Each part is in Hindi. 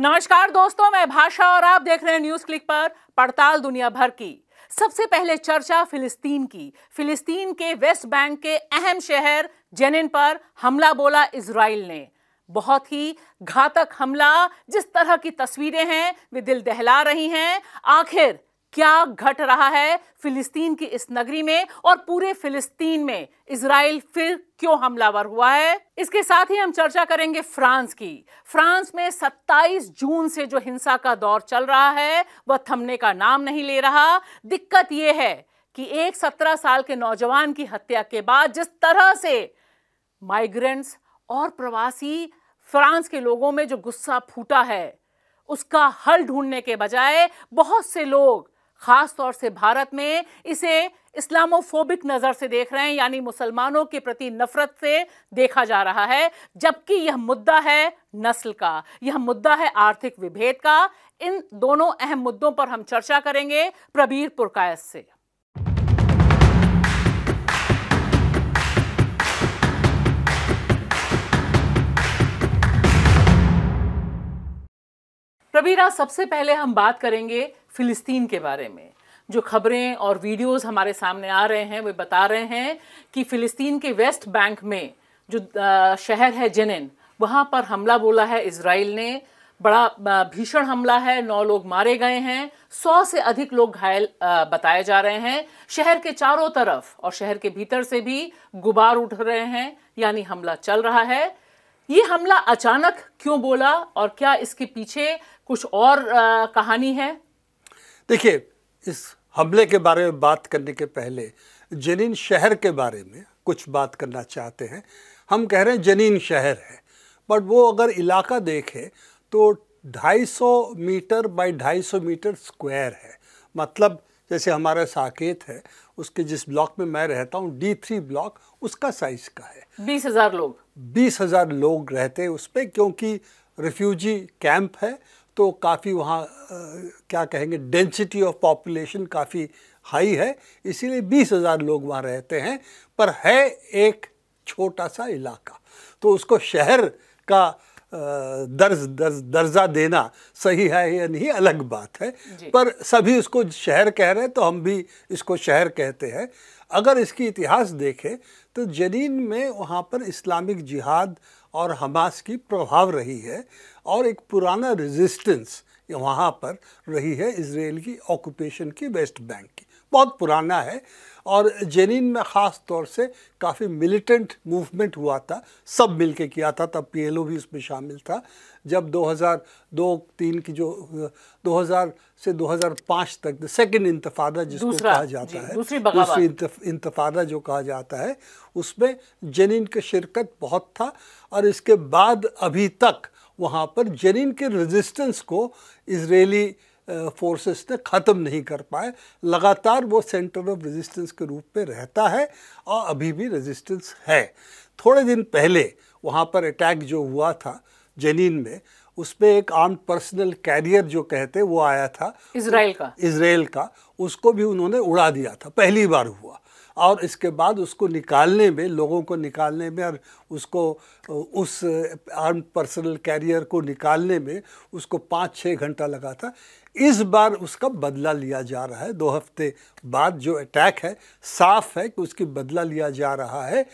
नमस्कार दोस्तों मैं भाषा और आप देख रहे हैं न्यूज क्लिक पर पड़ताल दुनिया भर की सबसे पहले चर्चा फिलिस्तीन की फिलिस्तीन के वेस्ट बैंक के अहम शहर जेनिन पर हमला बोला इसराइल ने बहुत ही घातक हमला जिस तरह की तस्वीरें हैं वे दिल दहला रही हैं आखिर क्या घट रहा है फिलिस्तीन की इस नगरी में और पूरे फिलिस्तीन में इसराइल फिर क्यों हमलावर हुआ है इसके साथ ही हम चर्चा करेंगे फ्रांस की फ्रांस में 27 जून से जो हिंसा का दौर चल रहा है वह थमने का नाम नहीं ले रहा दिक्कत यह है कि एक 17 साल के नौजवान की हत्या के बाद जिस तरह से माइग्रेंट्स और प्रवासी फ्रांस के लोगों में जो गुस्सा फूटा है उसका हल ढूंढने के बजाय बहुत से लोग ख़ास तौर से भारत में इसे इस्लामोफोबिक नज़र से देख रहे हैं यानी मुसलमानों के प्रति नफरत से देखा जा रहा है जबकि यह मुद्दा है नस्ल का यह मुद्दा है आर्थिक विभेद का इन दोनों अहम मुद्दों पर हम चर्चा करेंगे प्रबीर पुरकायस से प्रबीरा सबसे पहले हम बात करेंगे फ़िलिस्तीन के बारे में जो खबरें और वीडियोस हमारे सामने आ रहे हैं वे बता रहे हैं कि फ़िलिस्तीन के वेस्ट बैंक में जो शहर है जेनिन वहाँ पर हमला बोला है इसराइल ने बड़ा भीषण हमला है नौ लोग मारे गए हैं सौ से अधिक लोग घायल बताए जा रहे हैं शहर के चारों तरफ और शहर के भीतर से भी गुबार उठ रहे हैं यानी हमला चल रहा है ये हमला अचानक क्यों बोला और क्या इसके पीछे कुछ और आ, कहानी है देखिए इस हमले के बारे में बात करने के पहले जनीन शहर के बारे में कुछ बात करना चाहते हैं हम कह रहे हैं जनीन शहर है बट वो अगर इलाका देखें तो 250 मीटर बाय 250 मीटर स्क्वायर है मतलब जैसे हमारा साकेत है उसके जिस ब्लॉक में मैं रहता हूँ डी थ्री ब्लॉक उसका साइज का है बीस हज़ार लोग बीस हज़ार लोग रहते हैं उस पर क्योंकि रिफ्यूजी कैंप है तो काफ़ी वहाँ क्या कहेंगे डेंसिटी ऑफ पॉपुलेशन काफ़ी हाई है इसीलिए बीस हज़ार लोग वहाँ रहते हैं पर है एक छोटा सा इलाका तो उसको शहर का दर्ज दर्ज दर्जा देना सही है या नहीं अलग बात है पर सभी उसको शहर कह रहे हैं तो हम भी इसको शहर कहते हैं अगर इसकी इतिहास देखें तो जनीन में वहाँ पर इस्लामिक जिहाद और हमास की प्रभाव रही है और एक पुराना रेजिस्टेंस वहाँ पर रही है इसराइल की ऑक्यूपेशन की वेस्ट बैंक की बहुत पुराना है और जेनिन में ख़ास तौर से काफ़ी मिलिटेंट मूवमेंट हुआ था सब मिल के किया था तब पीएलओ भी उसमें शामिल था जब 2002 तीन की जो 2000 से 2005 तक द सेकेंड इंतफादा जिसको कहा जाता है दूसरी इंतफादा जो कहा जाता है उसमें जेनिन का शिरकत बहुत था और इसके बाद अभी तक वहाँ पर जेनिन के रेजिस्टेंस को इसराइली फोर्सेस ने ख़त्म नहीं कर पाए लगातार वो सेंटर ऑफ रेजिस्टेंस के रूप में रहता है और अभी भी रेजिस्टेंस है थोड़े दिन पहले वहाँ पर अटैक जो हुआ था जेनिन में उसमें एक आर्म पर्सनल कैरियर जो कहते वो आया था इसराइल का इसराइल का उसको भी उन्होंने उड़ा दिया था पहली बार हुआ और इसके बाद उसको निकालने में लोगों को निकालने में और उसको उस आर्म पर्सनल कैरियर को निकालने में उसको पाँच छः घंटा लगा था इस बार उसका बदला लिया जा रहा है दो हफ्ते बाद जो अटैक है साफ है कि उसकी बदला लिया जा रहा है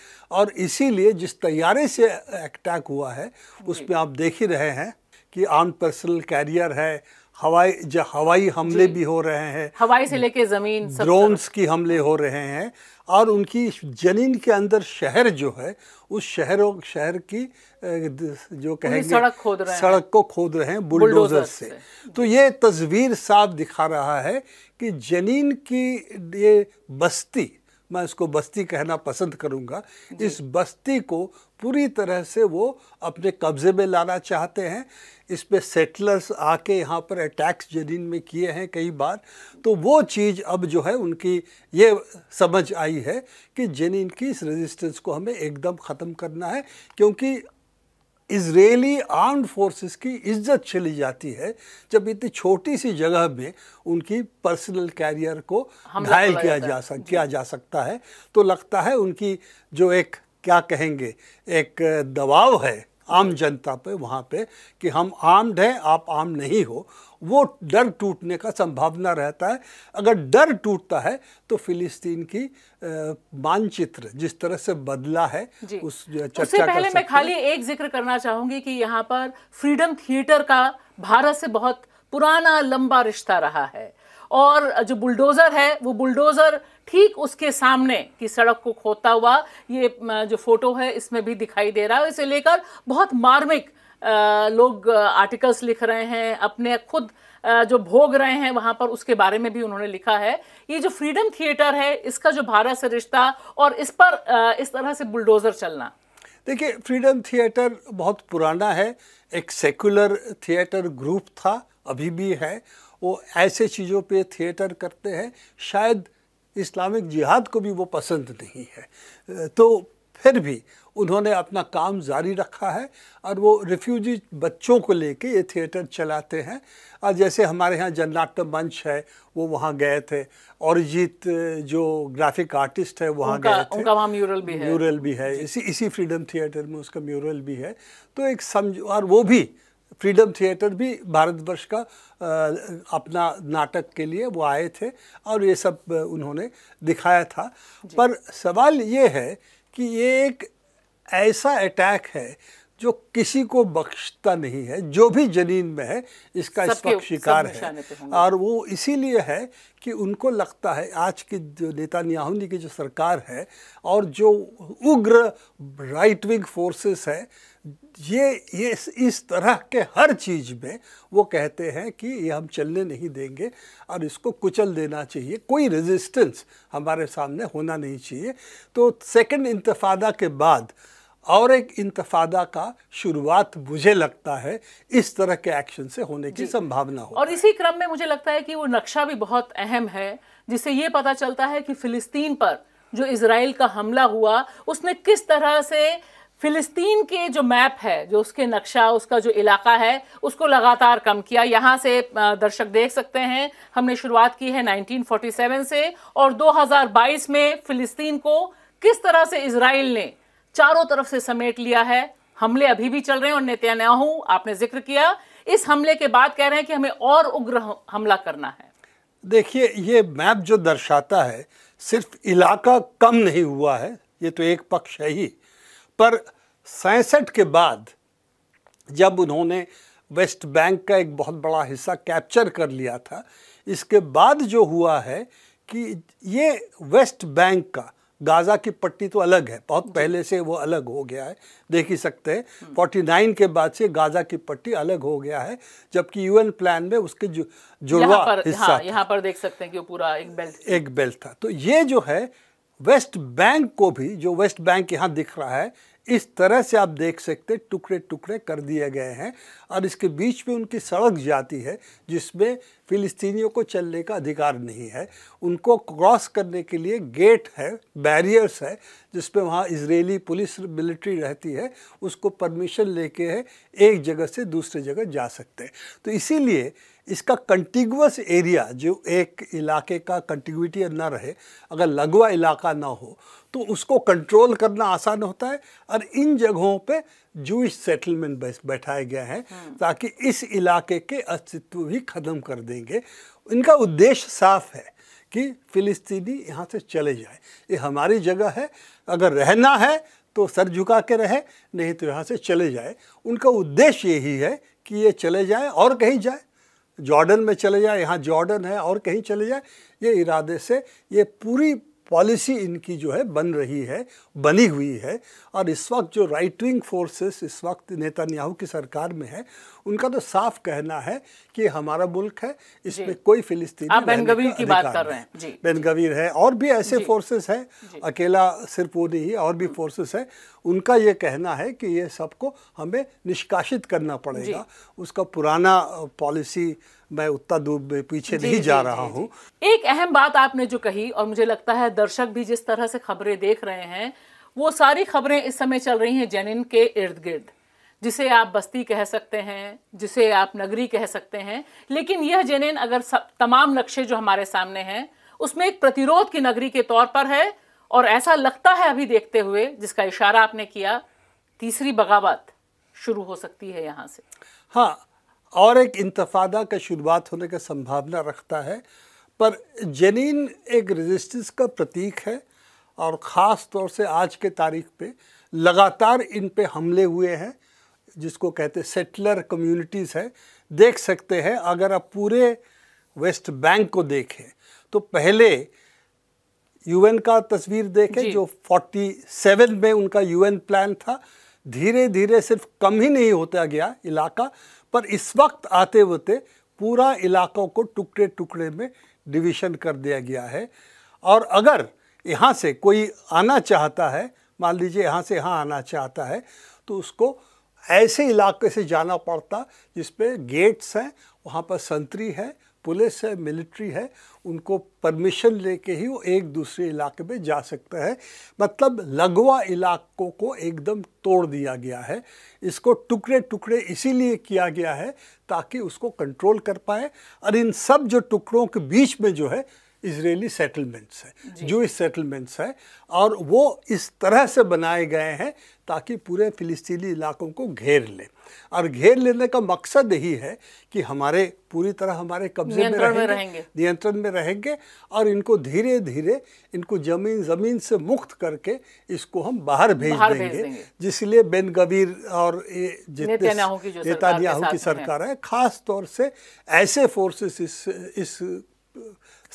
और इसीलिए जिस तैयारी से अटैक हुआ है उसमें आप देख ही रहे हैं कि आर्म पर्सनल कैरियर है हवाई जो हवाई हमले भी हो रहे हैं हवाई से लेके ज़मीन ड्रोन्स की हमले हो रहे हैं और उनकी जनीन के अंदर शहर जो है उस शहरों शहर की जो कहेंगे सड़क खोद रहे सड़क को खोद रहे हैं बुलडोजर से।, से तो ये तस्वीर साफ दिखा रहा है कि जनीन की ये बस्ती मैं इसको बस्ती कहना पसंद करूंगा इस बस्ती को पूरी तरह से वो अपने कब्ज़े में लाना चाहते हैं इस पर सेटलर्स आके यहाँ पर अटैक्स जनीन में किए हैं कई बार तो वो चीज़ अब जो है उनकी ये समझ आई है कि जनीन की इस रेजिस्टेंस को हमें एकदम ख़त्म करना है क्योंकि इसराइली आर्म्ड फोर्सेस की इज्जत चली जाती है जब इतनी छोटी सी जगह में उनकी पर्सनल कैरियर को घायल किया जा सक किया जा सकता है तो लगता है उनकी जो एक क्या कहेंगे एक दबाव है आम जनता पे वहाँ पे कि हम आर्म्ड हैं आप आम नहीं हो वो डर टूटने का संभावना रहता है अगर डर टूटता है तो फिलिस्तीन की मानचित्र जिस तरह से बदला है उस चर्चा उससे पहले मैं खाली एक जिक्र करना चाहूंगी कि यहाँ पर फ्रीडम थिएटर का भारत से बहुत पुराना लंबा रिश्ता रहा है और जो बुलडोज़र है वो बुलडोज़र ठीक उसके सामने की सड़क को खोदता हुआ ये जो फोटो है इसमें भी दिखाई दे रहा है इसे लेकर बहुत मार्मिक लोग आर्टिकल्स लिख रहे हैं अपने खुद जो भोग रहे हैं वहाँ पर उसके बारे में भी उन्होंने लिखा है ये जो फ्रीडम थिएटर है इसका जो भारत से रिश्ता और इस पर इस तरह से बुलडोज़र चलना देखिए फ्रीडम थिएटर बहुत पुराना है एक सेकुलर थिएटर ग्रुप था अभी भी है वो ऐसे चीज़ों पे थिएटर करते हैं शायद इस्लामिक जिहाद को भी वो पसंद नहीं है तो फिर भी उन्होंने अपना काम जारी रखा है और वो रिफ्यूजी बच्चों को लेके ये थिएटर चलाते हैं और जैसे हमारे यहाँ जन्नाट्य मंच है वो वहाँ गए थे और जीत जो ग्राफिक आर्टिस्ट है वहाँ गए थे उनका वहाँ म्यूरल भी है म्यूरल भी है इसी इसी फ्रीडम थिएटर में उसका म्यूरल भी है तो एक समझ और वो भी फ्रीडम थिएटर भी भारतवर्ष का अपना नाटक के लिए वो आए थे और ये सब उन्होंने दिखाया था पर सवाल ये है कि ये एक ऐसा अटैक है जो किसी को बख्शता नहीं है जो भी जनीन में है इसका इस वक्त शिकार है और वो इसीलिए है कि उनको लगता है आज की जो नेता की जो सरकार है और जो उग्र राइट विंग फोर्सेस है ये ये इस तरह के हर चीज़ में वो कहते हैं कि ये हम चलने नहीं देंगे और इसको कुचल देना चाहिए कोई रेजिस्टेंस हमारे सामने होना नहीं चाहिए तो सेकंड इंतफादा के बाद और एक इंतफादा का शुरुआत मुझे लगता है इस तरह के एक्शन से होने की संभावना हो और इसी क्रम में मुझे लगता है कि वो नक्शा भी बहुत अहम है जिससे ये पता चलता है कि फिलिस्तीन पर जो इसराइल का हमला हुआ उसने किस तरह से फिलिस्तीन के जो मैप है जो उसके नक्शा उसका जो इलाका है उसको लगातार कम किया यहाँ से दर्शक देख सकते हैं हमने शुरुआत की है 1947 से और 2022 में फिलिस्तीन को किस तरह से इसराइल ने चारों तरफ से समेट लिया है हमले अभी भी चल रहे हैं और नेतन्याहू आपने जिक्र किया इस हमले के बाद कह रहे हैं कि हमें और उग्र हमला करना है देखिए ये मैप जो दर्शाता है सिर्फ इलाका कम नहीं हुआ है ये तो एक पक्ष है ही पर सैंसठ के बाद जब उन्होंने वेस्ट बैंक का एक बहुत बड़ा हिस्सा कैप्चर कर लिया था इसके बाद जो हुआ है कि ये वेस्ट बैंक का गाज़ा की पट्टी तो अलग है बहुत पहले से वो अलग हो गया है देख ही सकते हैं फोर्टी नाइन के बाद से गाज़ा की पट्टी अलग हो गया है जबकि यूएन प्लान में उसके जो जुड़वा हिस्सा हाँ, यहाँ पर देख सकते हैं कि वो पूरा एक बेल्ट एक बेल्ट था तो ये जो है वेस्ट बैंक को भी जो वेस्ट बैंक यहाँ दिख रहा है इस तरह से आप देख सकते टुकड़े टुकड़े कर दिए गए हैं और इसके बीच में उनकी सड़क जाती है जिसमें फिलिस्तीनियों को चलने का अधिकार नहीं है उनको क्रॉस करने के लिए गेट है बैरियर्स है जिसमें वहाँ इसराइली पुलिस मिलिट्री रहती है उसको परमिशन लेके है एक जगह से दूसरे जगह जा सकते हैं तो इसीलिए इसका कंटिगुअस एरिया जो एक इलाके का कंटिगुटी ना रहे अगर लगवा इलाका ना हो तो उसको कंट्रोल करना आसान होता है और इन जगहों पे जूश सेटलमेंट बैठाए गए हैं ताकि इस इलाके के अस्तित्व भी ख़त्म कर देंगे इनका उद्देश्य साफ है कि फिलिस्तीनी यहाँ से चले जाए ये हमारी जगह है अगर रहना है तो सर झुका के रहे नहीं तो यहाँ से चले जाए उनका उद्देश्य यही है कि ये चले जाए और कहीं जाए जॉर्डन में चले जाए यहाँ जॉर्डन है और कहीं चले जाए ये इरादे से ये पूरी पॉलिसी इनकी जो है बन रही है बनी हुई है और इस वक्त जो राइट विंग फोर्सेस इस वक्त नेतान्याहू की सरकार में है उनका तो साफ कहना है कि हमारा मुल्क है इसमें कोई फिलिस्तीनी बेनगवीर की बात कर रहे हैं बेनगवीर है और भी ऐसे फोर्सेस हैं अकेला सिर्फ वो नहीं और भी फोर्सेस हैं उनका ये कहना है कि ये सबको हमें निष्कासित करना पड़ेगा उसका पुराना पॉलिसी मैं उतना दूर पीछे नहीं जा रहा हूँ एक अहम बात आपने जो कही और मुझे लगता है दर्शक भी जिस तरह से खबरें देख रहे हैं वो सारी खबरें इस समय चल रही हैं जेनिन के इर्द गिर्द जिसे आप बस्ती कह सकते हैं जिसे आप नगरी कह सकते हैं लेकिन यह जेनिन अगर सब, तमाम नक्शे जो हमारे सामने हैं उसमें एक प्रतिरोध की नगरी के तौर पर है और ऐसा लगता है अभी देखते हुए जिसका इशारा आपने किया तीसरी बगावत शुरू हो सकती है यहाँ से हाँ और एक इंतफादा का शुरुआत होने का संभावना रखता है पर जनीन एक रेजिस्टेंस का प्रतीक है और ख़ास तौर से आज के तारीख पे लगातार इन पे हमले हुए हैं जिसको कहते सेटलर कम्युनिटीज़ है देख सकते हैं अगर आप पूरे वेस्ट बैंक को देखें तो पहले यूएन का तस्वीर देखें जो 47 में उनका यूएन प्लान था धीरे धीरे सिर्फ कम ही नहीं होता गया इलाका पर इस वक्त आते होते पूरा इलाकों को टुकड़े टुकड़े में डिवीजन कर दिया गया है और अगर यहाँ से कोई आना चाहता है मान लीजिए यहाँ से यहाँ आना चाहता है तो उसको ऐसे इलाके से जाना पड़ता जिसपे गेट्स हैं वहाँ पर संतरी है पुलिस है मिलिट्री है उनको परमिशन लेके ही वो एक दूसरे इलाके में जा सकता है मतलब लगवा इलाकों को एकदम तोड़ दिया गया है इसको टुकड़े टुकड़े इसीलिए किया गया है ताकि उसको कंट्रोल कर पाए और इन सब जो टुकड़ों के बीच में जो है इसराइली सेटलमेंट्स हैं जो सेटलमेंट्स हैं और वो इस तरह से बनाए गए हैं ताकि पूरे फिलिस्तीनी इलाकों को घेर लें और घेर लेने का मकसद यही है कि हमारे पूरी तरह हमारे कब्जे में रहेंगे नियंत्रण में रहेंगे और इनको धीरे धीरे इनको जमीन ज़मीन से मुक्त करके इसको हम बाहर भेज बाहर देंगे, देंगे। जिसलिए बेन गबीर और ये जितने नेतान्याहू की सरकार है ख़ास तौर से ऐसे फोर्सेस इस इस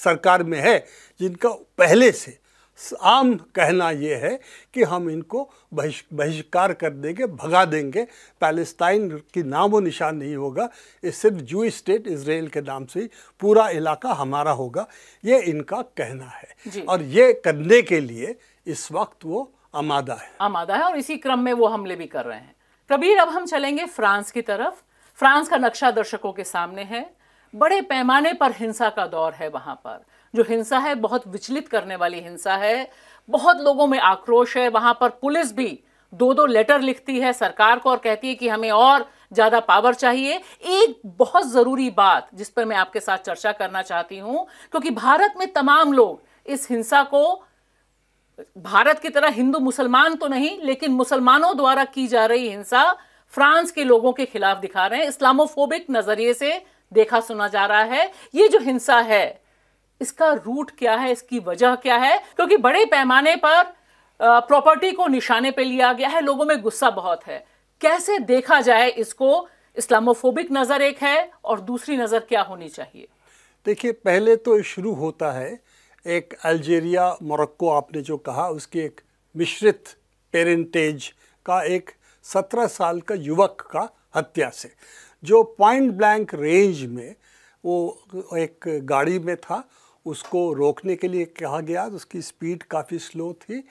सरकार में है जिनका पहले से आम कहना ये है कि हम इनको बहिष्कार कर देंगे भगा देंगे पैलेस्टाइन की नाम व निशान नहीं होगा ये सिर्फ जू स्टेट इसराइल के नाम से ही पूरा इलाका हमारा होगा ये इनका कहना है और ये करने के लिए इस वक्त वो आमादा है आमादा है और इसी क्रम में वो हमले भी कर रहे हैं कबीर अब हम चलेंगे फ्रांस की तरफ फ्रांस का नक्शा दर्शकों के सामने है बड़े पैमाने पर हिंसा का दौर है वहाँ पर जो हिंसा है बहुत विचलित करने वाली हिंसा है बहुत लोगों में आक्रोश है वहाँ पर पुलिस भी दो दो लेटर लिखती है सरकार को और कहती है कि हमें और ज़्यादा पावर चाहिए एक बहुत ज़रूरी बात जिस पर मैं आपके साथ चर्चा करना चाहती हूँ क्योंकि भारत में तमाम लोग इस हिंसा को भारत की तरह हिंदू मुसलमान तो नहीं लेकिन मुसलमानों द्वारा की जा रही हिंसा फ्रांस के लोगों के खिलाफ दिखा रहे हैं इस्लामोफोबिक नज़रिए से देखा सुना जा रहा है ये जो हिंसा है इसका रूट क्या है इसकी वजह क्या है क्योंकि बड़े पैमाने पर प्रॉपर्टी को निशाने पे लिया गया है लोगों में गुस्सा बहुत है कैसे देखा जाए इसको इस्लामोफोबिक नज़र एक है और दूसरी नज़र क्या होनी चाहिए देखिए पहले तो शुरू होता है एक अल्जेरिया मोरक्को आपने जो कहा उसकी एक मिश्रित पेरेंटेज का एक सत्रह साल का युवक का हत्या से जो पॉइंट ब्लैंक रेंज में वो एक गाड़ी में था उसको रोकने के लिए कहा गया उसकी स्पीड काफ़ी स्लो थी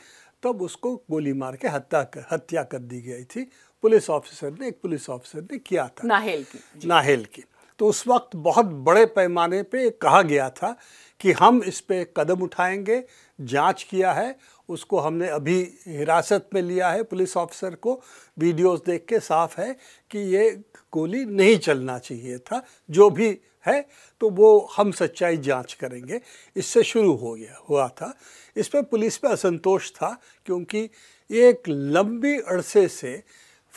तब उसको गोली मार के हत्या कर हत्या कर दी गई थी पुलिस ऑफिसर ने एक पुलिस ऑफिसर ने किया था नाहेल की नाहेल की तो उस वक्त बहुत बड़े पैमाने पे कहा गया था कि हम इस पे कदम उठाएंगे जांच किया है उसको हमने अभी हिरासत में लिया है पुलिस ऑफिसर को वीडियोस देख के साफ है कि ये गोली नहीं चलना चाहिए था जो भी है तो वो हम सच्चाई जांच करेंगे इससे शुरू हो गया हुआ था इस पर पुलिस पे असंतोष था क्योंकि एक लंबी अरसे से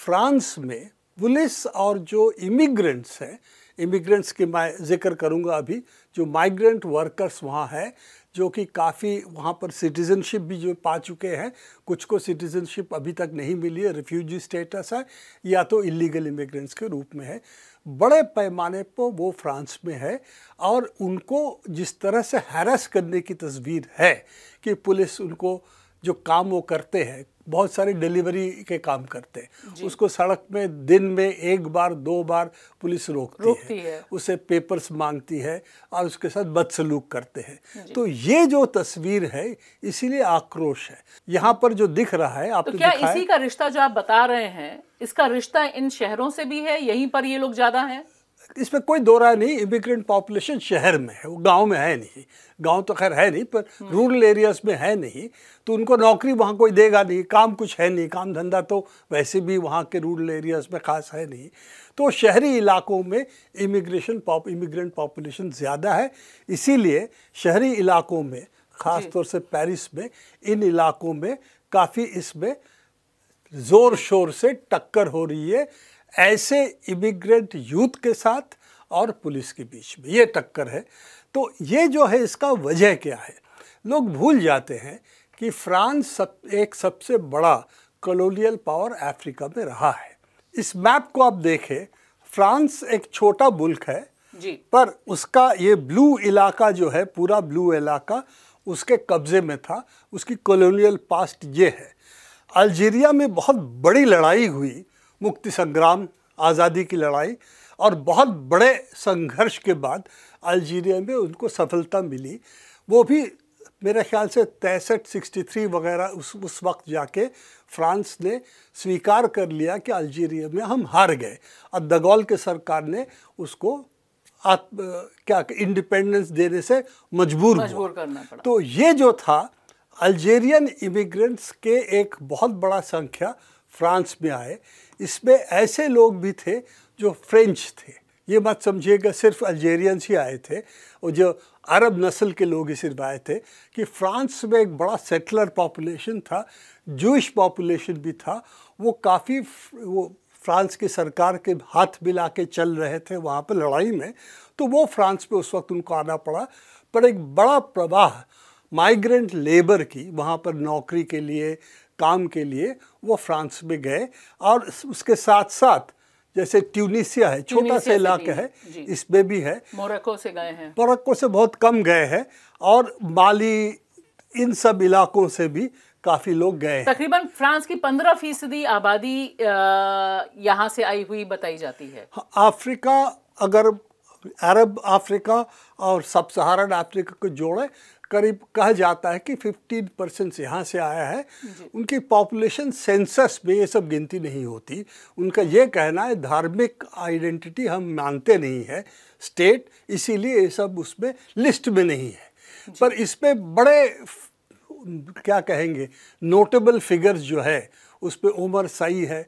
फ्रांस में पुलिस और जो इमिग्रेंट्स हैं इमिग्रेंट्स की मैं जिक्र करूंगा अभी जो माइग्रेंट वर्कर्स वहाँ है जो कि काफ़ी वहाँ पर सिटीज़नशिप भी जो पा चुके हैं कुछ को सिटीज़नशिप अभी तक नहीं मिली है रिफ्यूजी स्टेटस है या तो इलीगल इमिग्रेंट्स के रूप में है बड़े पैमाने पर वो फ्रांस में है और उनको जिस तरह से हैरस करने की तस्वीर है कि पुलिस उनको जो काम वो करते हैं बहुत सारे डिलीवरी के काम करते हैं उसको सड़क में दिन में एक बार दो बार पुलिस रोकती, रोकती है, है उसे पेपर्स मांगती है और उसके साथ बदसलूक करते हैं तो ये जो तस्वीर है इसीलिए आक्रोश है यहाँ पर जो दिख रहा है आप तो क्या इसी का रिश्ता जो आप बता रहे हैं इसका रिश्ता इन शहरों से भी है यहीं पर ये लोग ज्यादा हैं इस पर कोई दो राय नहीं इमिग्रेंट पॉपुलेशन शहर में है वो गांव में है नहीं गांव तो खैर है नहीं पर रूरल हम्म। एरियाज में है नहीं तो उनको नौकरी वहाँ कोई देगा नहीं काम कुछ है नहीं काम धंधा तो वैसे भी वहाँ के रूरल एरियाज में खास है नहीं तो शहरी इलाकों में इमिग्रेशन पॉप इमिग्रेंट पॉपुलेशन ज़्यादा है इसीलिए शहरी इलाकों में ख़ास तौर से पेरिस में इन इलाकों में काफ़ी इसमें ज़ोर शोर से टक्कर हो रही है ऐसे इमिग्रेंट यूथ के साथ और पुलिस के बीच में ये टक्कर है तो ये जो है इसका वजह क्या है लोग भूल जाते हैं कि फ्रांस सब एक सबसे बड़ा कॉलोनियल पावर अफ्रीका में रहा है इस मैप को आप देखें फ्रांस एक छोटा मुल्क है जी। पर उसका ये ब्लू इलाका जो है पूरा ब्लू इलाका उसके कब्जे में था उसकी कॉलोनियल पास्ट ये है अल्जीरिया में बहुत बड़ी लड़ाई हुई मुक्ति संग्राम आज़ादी की लड़ाई और बहुत बड़े संघर्ष के बाद अल्जीरिया में उनको सफलता मिली वो भी मेरे ख्याल से तैंसठ सिक्सटी थ्री वगैरह उस उस वक्त जाके फ्रांस ने स्वीकार कर लिया कि अल्जीरिया में हम हार गए और दगौल के सरकार ने उसको आत्म क्या इंडिपेंडेंस देने से मजबूर मजबूर करना पड़ा तो ये जो था अल्जीरियन इमिग्रेंट्स के एक बहुत बड़ा संख्या फ्रांस में आए इसमें ऐसे लोग भी थे जो फ्रेंच थे ये मत समझिएगा सिर्फ अल्जेरियंस ही आए थे और जो अरब नस्ल के लोग ही सिर्फ आए थे कि फ्रांस में एक बड़ा सेटलर पॉपुलेशन था जूश पॉपुलेशन भी था वो काफ़ी वो फ्रांस की सरकार के हाथ मिला के चल रहे थे वहाँ पर लड़ाई में तो वो फ्रांस में उस वक्त उनको आना पड़ा पर एक बड़ा प्रवाह माइग्रेंट लेबर की वहाँ पर नौकरी के लिए काम के लिए वो फ्रांस में गए और उसके साथ साथ जैसे ट्यूनिशिया है छोटा सा इलाका है इसमें भी है मोरक्को से गए हैं मोरक्को से बहुत कम गए हैं और माली इन सब इलाकों से भी काफ़ी लोग गए तकरीबन फ्रांस की पंद्रह फीसदी आबादी यहाँ से आई हुई बताई जाती है हाँ, अफ्रीका अगर अरब अफ्रीका और सब सहारन अफ्रीका को जोड़े करीब कहा जाता है कि 15 परसेंट यहाँ से आया है उनकी पॉपुलेशन सेंसस में ये सब गिनती नहीं होती उनका ये कहना है धार्मिक आइडेंटिटी हम मानते नहीं है स्टेट इसीलिए ये सब उसमें लिस्ट में नहीं है पर इसमें बड़े क्या कहेंगे नोटेबल फिगर्स जो है उस पर उमर सई है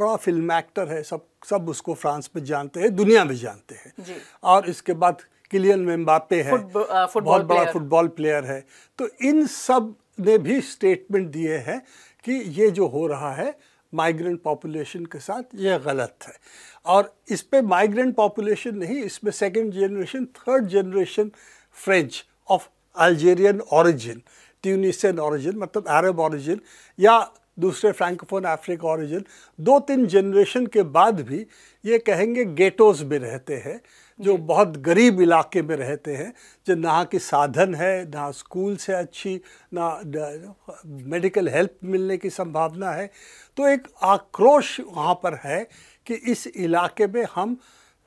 बड़ा फिल्म एक्टर है सब सब उसको फ्रांस में जानते हैं दुनिया में जानते हैं और इसके बाद किलियन मेम्बापे है फुट, बहुत बड़ा फुटबॉल प्लेयर है तो इन सब ने भी स्टेटमेंट दिए हैं कि ये जो हो रहा है माइग्रेंट पॉपुलेशन के साथ ये गलत है और इस पर माइग्रेंट पॉपुलेशन नहीं इसमें second generation third generation French of Algerian origin Tunisian origin मतलब अरब ऑरिजिन या दूसरे फ्रैंकोफोन अफ्रीका ऑरिजिन दो तीन जनरेशन के बाद भी ये कहेंगे गेटोज में रहते हैं जो बहुत गरीब इलाके में रहते हैं जो ना कि साधन है ना स्कूल है अच्छी ना मेडिकल हेल्प मिलने की संभावना है तो एक आक्रोश वहाँ पर है कि इस इलाके में हम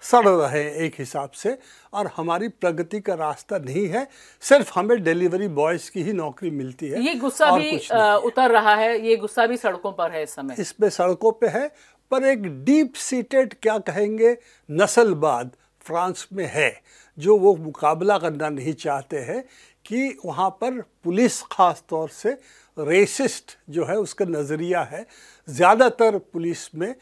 सड़ रहे हैं एक हिसाब से और हमारी प्रगति का रास्ता नहीं है सिर्फ हमें डिलीवरी बॉयज की ही नौकरी मिलती है ये गुस्सा भी उतर रहा है ये गुस्सा भी सड़कों पर है इस समय इसमें सड़कों पे है पर एक डीप सीटेड क्या कहेंगे नस्लवाद फ्रांस में है जो वो मुकाबला करना नहीं चाहते हैं कि वहाँ पर पुलिस ख़ास तौर से रेसिस्ट जो है उसका नज़रिया है ज़्यादातर पुलिस में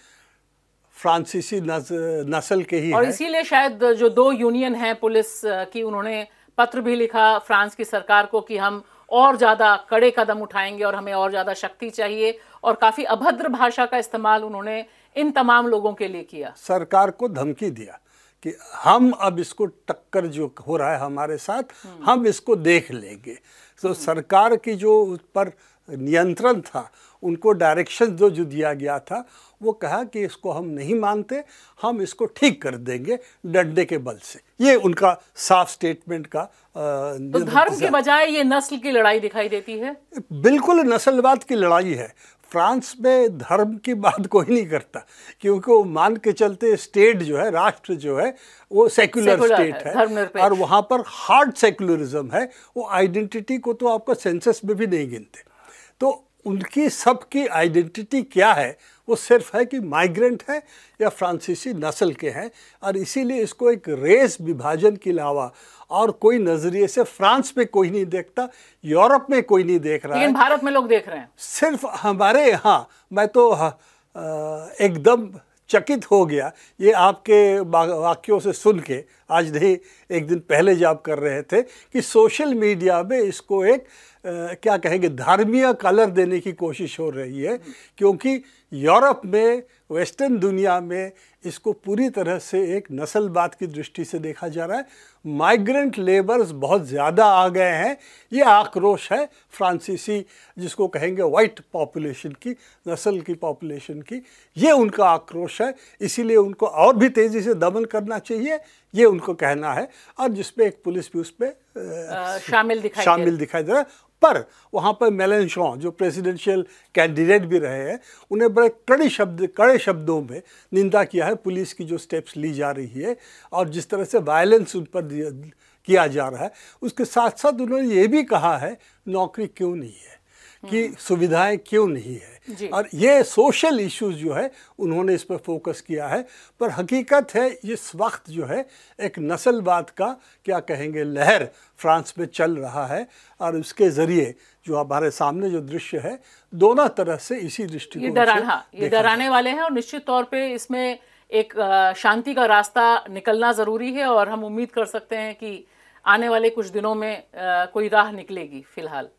फ्रांसीसी नस्ल के ही और इसीलिए शायद जो दो यूनियन हैं पुलिस की उन्होंने पत्र भी लिखा फ्रांस की सरकार को कि हम और ज़्यादा कड़े कदम उठाएंगे और हमें और ज़्यादा शक्ति चाहिए और काफ़ी अभद्र भाषा का इस्तेमाल उन्होंने इन तमाम लोगों के लिए किया सरकार को धमकी दिया कि हम अब इसको टक्कर जो हो रहा है हमारे साथ हम्म। हम इसको देख लेंगे तो हम्म। सरकार की जो उस पर नियंत्रण था उनको डायरेक्शन जो जो दिया गया था वो कहा कि इसको हम नहीं मानते हम इसको ठीक कर देंगे डंडे के बल से ये उनका साफ स्टेटमेंट का तो धर्म के बजाय ये नस्ल की लड़ाई दिखाई देती है बिल्कुल नस्लवाद की लड़ाई है फ्रांस में धर्म की बात कोई नहीं करता क्योंकि वो मान के चलते स्टेट जो है राष्ट्र जो है वो सेक्युलर स्टेट है, है और वहाँ पर हार्ड सेक्युलरिज्म है वो आइडेंटिटी को तो आपका सेंसस में भी नहीं गिनते तो उनकी सबकी आइडेंटिटी क्या है वो सिर्फ है कि माइग्रेंट है या फ्रांसीसी नस्ल के हैं और इसीलिए इसको एक रेस विभाजन के अलावा और कोई नज़रिए से फ्रांस में कोई नहीं देखता यूरोप में कोई नहीं देख रहा लेकिन भारत में लोग देख रहे हैं सिर्फ हमारे यहाँ मैं तो एकदम चकित हो गया ये आपके वाक्यों से सुन के आज नहीं एक दिन पहले जब कर रहे थे कि सोशल मीडिया में इसको एक आ, क्या कहेंगे धार्मीय कलर देने की कोशिश हो रही है क्योंकि यूरोप में वेस्टर्न दुनिया में इसको पूरी तरह से एक नस्लवाद की दृष्टि से देखा जा रहा है माइग्रेंट लेबर्स बहुत ज़्यादा आ गए हैं ये आक्रोश है फ्रांसीसी जिसको कहेंगे वाइट पॉपुलेशन की नस्ल की पॉपुलेशन की ये उनका आक्रोश है इसीलिए उनको और भी तेज़ी से दमन करना चाहिए ये उनको कहना है और जिसमें एक पुलिस भी उसमें शामिल दिखाई शामिल दिखाई दे रहा है पर वहाँ पर मेलन शॉ जो प्रेसिडेंशियल कैंडिडेट भी रहे हैं उन्हें बड़े कड़े शब्द कड़े शब्दों में निंदा किया है पुलिस की जो स्टेप्स ली जा रही है और जिस तरह से वायलेंस उन पर किया जा रहा है उसके साथ साथ उन्होंने ये भी कहा है नौकरी क्यों नहीं है कि सुविधाएं क्यों नहीं है और ये सोशल इश्यूज जो है उन्होंने इस पर फोकस किया है पर हकीकत है इस वक्त जो है एक नस्लवाद का क्या कहेंगे लहर फ्रांस में चल रहा है और उसके ज़रिए जो हमारे सामने जो दृश्य है दोनों तरह से इसी दृष्टि ये डराना हाँ, ये डराने वाले हैं और निश्चित तौर पर इसमें एक शांति का रास्ता निकलना ज़रूरी है और हम उम्मीद कर सकते हैं कि आने वाले कुछ दिनों में कोई राह निकलेगी फिलहाल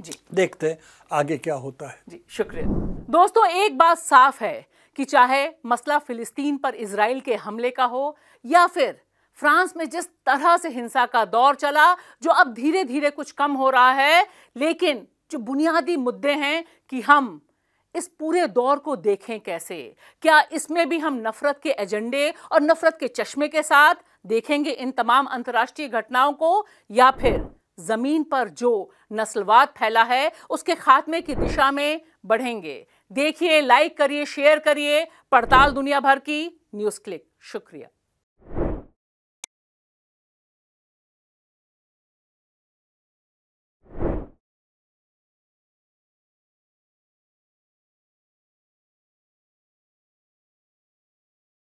जी देखते हैं आगे क्या होता है जी शुक्रिया दोस्तों एक बात साफ है कि चाहे मसला फिलिस्तीन पर इसराइल के हमले का हो या फिर फ्रांस में जिस तरह से हिंसा का दौर चला जो अब धीरे धीरे कुछ कम हो रहा है लेकिन जो बुनियादी मुद्दे हैं कि हम इस पूरे दौर को देखें कैसे क्या इसमें भी हम नफरत के एजेंडे और नफरत के चश्मे के साथ देखेंगे इन तमाम अंतर्राष्ट्रीय घटनाओं को या फिर ज़मीन पर जो नस्लवाद फैला है उसके खात्मे की दिशा में बढ़ेंगे देखिए लाइक करिए शेयर करिए पड़ताल दुनिया भर की न्यूज़ क्लिक शुक्रिया